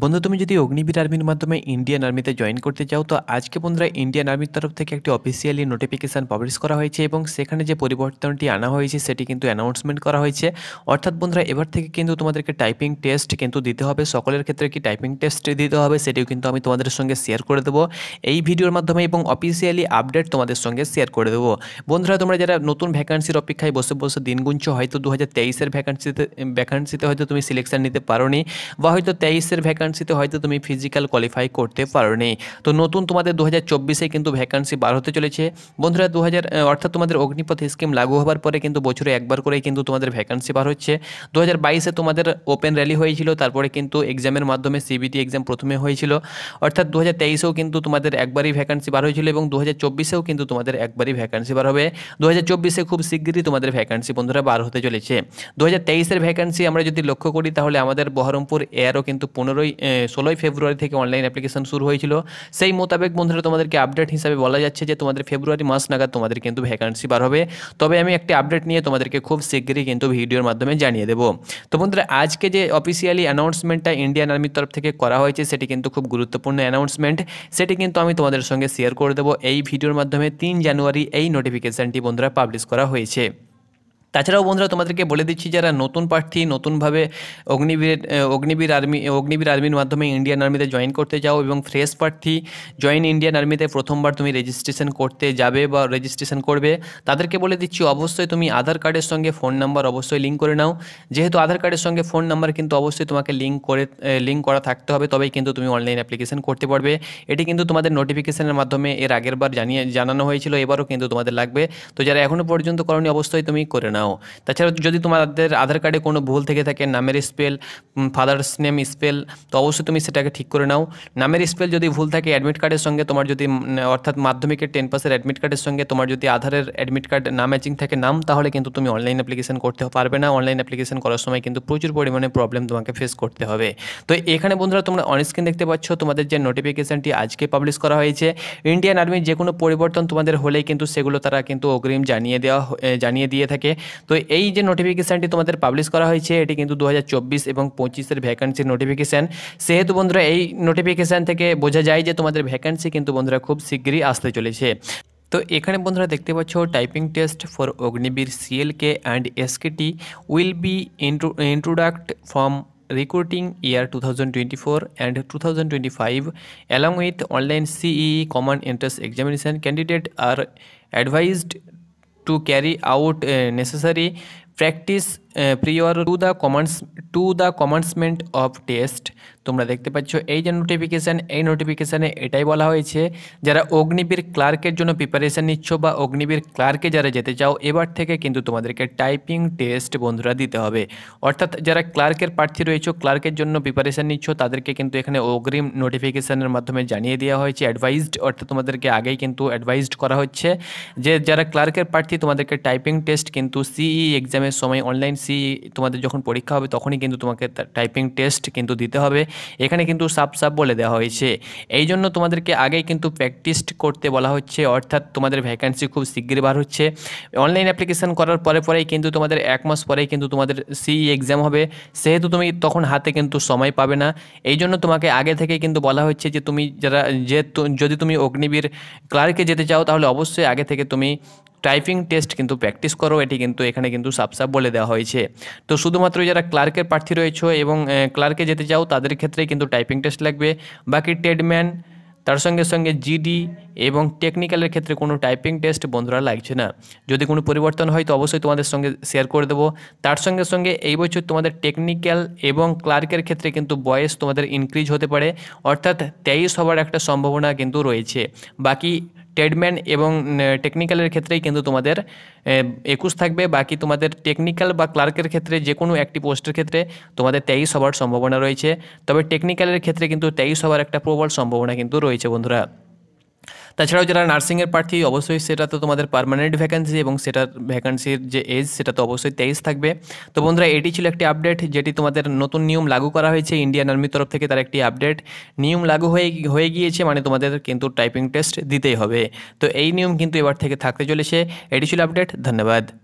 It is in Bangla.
বন্ধু তুমি যদি অগ্নিবীর আর্মির মাধ্যমে ইন্ডিয়ান আর্মিতে জয়েন করতে চাও তো আজকে বন্ধুরা ইন্ডিয়ান আর্মির তরফ থেকে একটি অফিসিয়ালি নোটিফিকেশান পাবলিশ করা হয়েছে এবং সেখানে যে পরিবর্তনটি আনা হয়েছে সেটি কিন্তু অ্যানাউন্সমেন্ট করা হয়েছে অর্থাৎ বন্ধুরা এবার থেকে কিন্তু তোমাদেরকে টাইপিং টেস্ট কিন্তু দিতে হবে সকলের ক্ষেত্রে কি টাইপিং টেস্ট দিতে হবে সেটিও কিন্তু আমি তোমাদের সঙ্গে শেয়ার করে দেবো এই ভিডিওর মাধ্যমে এবং অফিসিয়ালি আপডেট তোমাদের সঙ্গে শেয়ার করে দেবো বন্ধুরা তোমরা যারা নতুন ভ্যাকান্সির অপেক্ষায় বসে বসে দিনগুঞ্চ হয়তো দু হাজার তেইশের ভ্যাকান্সিতে ভ্যাকান্সিতে হয়তো তুমি সিলেকশান নিতে পারো বা হয়তো তেইশের ভ্যাকান্সি ভ্যাকান্সিতে হয়তো তুমি ফিজিক্যাল কোয়ালিফাই করতে পারোনি তো নতুন তোমাদের দু হাজার চব্বিশে কিন্তু ভ্যাকান্সি বার হতে চলেছে বন্ধুরা দু হাজার অর্থাৎ তোমাদের অগ্নিপথ স্কিম লাগু হওয়ার পরে কিন্তু বছরে একবার করে কিন্তু তোমাদের ভ্যাকান্সি বার হচ্ছে দু হাজার বাইশে তোমাদের ওপেন র্যালি হয়েছিল তারপরে কিন্তু এক্সামের মাধ্যমে সিবিটি এক্সাম প্রথমে হয়েছিল অর্থাৎ দু হাজার তেইশেও কিন্তু তোমাদের একবারই ভ্যাকান্সি বার হয়েছিল এবং দু হাজার চব্বিশেও কিন্তু তোমাদের একবারই ভ্যাকান্সি বার হবে দু হাজার চব্বিশে খুব শীঘ্রই তোমাদের ভ্যাকান্সি বন্ধুরা বার হতে চলেছে দু হাজার তেইশের ভ্যাকান্সি আমরা যদি লক্ষ্য করি তাহলে আমাদের বহরমপুর এয়ারও কিন্তু পনেরোই ষোলোই ফেব্রুয়ারি থেকে অনলাইন অ্যাপ্লিকেশন শুরু হয়েছিল সেই মোতাবেক বন্ধুরা তোমাদেরকে আপডেট হিসাবে বলা যাচ্ছে যে তোমাদের ফেব্রুয়ারি মাস নাগাদ তোমাদের কিন্তু ভ্যাকান্সি বার হবে তবে আমি একটি আপডেট নিয়ে তোমাদেরকে খুব শীঘ্রই কিন্তু ভিডিওর মাধ্যমে জানিয়ে দেবো তো বন্ধুরা আজকে যে অফিসিয়ালি অ্যানাউন্সমেন্টটা ইন্ডিয়ান আর্মির তরফ থেকে করা হয়েছে সেটি কিন্তু খুব গুরুত্বপূর্ণ অ্যানাউন্সমেন্ট সেটি কিন্তু আমি তোমাদের সঙ্গে শেয়ার করে দেবো এই ভিডিওর মাধ্যমে তিন জানুয়ারি এই নোটিফিকেশানটি বন্ধুরা পাবলিশ করা হয়েছে তাছাড়াও বন্ধুরা তোমাদেরকে বলে দিচ্ছি যারা নতুন প্রার্থী নতুনভাবে অগ্নিবীর অগ্নিবীর আর্মি অগ্নিবীর আর্মির মাধ্যমে ইন্ডিয়ান আর্মিতে জয়েন করতে যাও এবং ফ্রেশ প্রার্থী জয়েন ইন্ডিয়ান আর্মিতে প্রথমবার তুমি রেজিস্ট্রেশন করতে যাবে বা রেজিস্ট্রেশন করবে তাদেরকে বলে দিচ্ছি অবশ্যই তুমি আধার কার্ডের সঙ্গে ফোন নাম্বার অবশ্যই লিঙ্ক করে নাও যেহেতু আধার কার্ডের সঙ্গে ফোন নাম্বার কিন্তু অবশ্যই তোমাকে লিঙ্ক করে লিঙ্ক করা থাকতে হবে তবেই কিন্তু তুমি অনলাইন অ্যাপ্লিকেশন করতে পারবে এটি কিন্তু তোমাদের নোটিফিকেশনের মাধ্যমে এর আগের বার জানিয়ে জানানো হয়েছিল এবারও কিন্তু তোমাদের লাগবে তো যারা এখনও পর্যন্ত করনি অবশ্যই তুমি করে নাও নাও তাছাড়া যদি তোমাদের আধার কার্ডে কোনো ভুল থেকে থাকে নামের স্পেল ফাদার্স নেম স্পেল তো অবশ্যই তুমি সেটাকে ঠিক করে নাও নামের স্পেল যদি ভুল থাকে অ্যাডমিট কার্ডের সঙ্গে তোমার যদি অর্থাৎ মাধ্যমিকের টেন পাসের অ্যাডমিট কার্ডের সঙ্গে তোমার যদি আধারের অ্যাডমিট কার্ড না ম্যাচিং থাকে নাম তাহলে কিন্তু তুমি অনলাইন অ্যাপ্লিকেশন করতে পারবে না অনলাইন অ্যাপ্লিকেশন করার সময় কিন্তু প্রচুর পরিমাণে প্রবলেম তোমাকে ফেস করতে হবে তো এখানে বন্ধুরা তোমরা অনস্ক্রিন দেখতে পাচ্ছ তোমাদের যে নোটিফিকেশানটি আজকে পাবলিশ করা হয়েছে ইন্ডিয়ান আর্মির যে কোনো পরিবর্তন তোমাদের হলেই কিন্তু সেগুলো তারা কিন্তু অগ্রিম জানিয়ে দেওয়া জানিয়ে দিয়ে থাকে তো এই যে নোটিফিকেশানটি তোমাদের পাবলিশ করা হয়েছে এটি কিন্তু দু এবং পঁচিশের ভ্যাকান্সির নোটিফিকেশান সেহেতু বন্ধুরা এই নোটিফিকেশান থেকে বোঝা যায় যে তোমাদের ভ্যাকান্সি কিন্তু বন্ধুরা খুব শীঘ্রই আসতে চলেছে তো এখানে বন্ধুরা দেখতে পাচ্ছ typing test for Agniveer C L K and S K T will be introduced from recruiting year two thousand twenty recruiting year 2024 and 2025 along with online CEE e common entrance examination candidate are advised to carry out necessary practice prior prior to the commence to the commencement of তোমরা দেখতে পাচ্ছ এই যে নোটিফিকেশান এই নোটিফিকেশানে এটাই বলা হয়েছে যারা অগ্নিবীর ক্লার্কের জন্য প্রিপারেশান নিচ্ছ বা অগ্নিবীর ক্লার্কে যারা যেতে চাও এবার থেকে কিন্তু তোমাদেরকে টাইপিং টেস্ট বন্ধুরা দিতে হবে অর্থাৎ যারা ক্লার্কের প্রার্থী রয়েছে ক্লার্কের জন্য প্রিপারেশান নিচ্ছ তাদেরকে কিন্তু এখানে অগ্রিম নোটিফিকেশানের মাধ্যমে জানিয়ে দেওয়া হয়েছে অ্যাডভাইসড অর্থাৎ তোমাদেরকে আগেই কিন্তু অ্যাডভাইসড করা হচ্ছে যে যারা ক্লার্কের প্রার্থী তোমাদেরকে টাইপিং টেস্ট কিন্তু সিই e e এক্সামের সময় অনলাইন সি তোমাদের যখন পরীক্ষা হবে তখনই কিন্তু তোমাকে টাইপিং টেস্ট কিন্তু দিতে হবে এখানে কিন্তু সাপ সাপ বলে দেওয়া হয়েছে এই জন্য তোমাদেরকে আগেই কিন্তু প্র্যাকটিস করতে বলা হচ্ছে অর্থাৎ তোমাদের ভ্যাকান্সি খুব শীঘ্রই বার হচ্ছে অনলাইন অ্যাপ্লিকেশান করার পরে পরেই কিন্তু তোমাদের এক মাস পরেই কিন্তু তোমাদের সি এক্সাম হবে সেহেতু তুমি তখন হাতে কিন্তু সময় পাবে না এই জন্য তোমাকে আগে থেকে কিন্তু বলা হচ্ছে যে তুমি যারা যে যদি তুমি অগ্নিবীর ক্লার্কে যেতে চাও তাহলে অবশ্যই আগে থেকে তুমি টাইপিং টেস্ট কিন্তু প্র্যাকটিস করো এটি কিন্তু এখানে কিন্তু সাপসাপ বলে দেওয়া হয়েছে তো শুধুমাত্র যারা ক্লার্কের প্রার্থী রয়েছে এবং ক্লার্কে যেতে চাও তাদের ক্ষেত্রে কিন্তু টাইপিং টেস্ট লাগবে বাকি টেডম্যান তার সঙ্গে সঙ্গে জিডি এবং টেকনিক্যালের ক্ষেত্রে কোনো টাইপিং টেস্ট বন্ধুরা লাগছে না যদি কোনো পরিবর্তন হয় তো অবশ্যই তোমাদের সঙ্গে শেয়ার করে দেবো তার সঙ্গে সঙ্গে এই বছর তোমাদের টেকনিক্যাল এবং ক্লার্কের ক্ষেত্রে কিন্তু বয়স তোমাদের ইনক্রিজ হতে পারে অর্থাৎ তেইশ হওয়ার একটা সম্ভাবনা কিন্তু রয়েছে বাকি ট্রেডম্যান এবং টেকনিক্যালের ক্ষেত্রেই কিন্তু তোমাদের একুশ থাকবে বাকি তোমাদের টেকনিক্যাল বা ক্লার্কের ক্ষেত্রে যে কোনো একটি পোস্টের ক্ষেত্রে তোমাদের তেইশ হওয়ার সম্ভাবনা রয়েছে তবে টেকনিক্যালের ক্ষেত্রে কিন্তু তেইশ হওয়ার একটা প্রবল সম্ভাবনা কিন্তু রয়েছে বন্ধুরা তাছাড়াও যারা নার্সিংয়ের প্রার্থী অবশ্যই সেটা তো তোমাদের পারমানেন্ট ভ্যাকান্সি এবং সেটার ভ্যাকান্সির যে এজ সেটা তো অবশ্যই তেইশ থাকবে তো বন্ধুরা এটি ছিল একটি আপডেট যেটি তোমাদের নতুন নিয়ম লাগু করা হয়েছে ইন্ডিয়ান আর্মির তরফ থেকে তার একটি আপডেট নিয়ম লাগু হয়ে হয়ে গিয়েছে মানে তোমাদের কিন্তু টাইপিং টেস্ট দিতেই হবে তো এই নিয়ম কিন্তু এবার থেকে থাকতে চলেছে এটি ছিল আপডেট ধন্যবাদ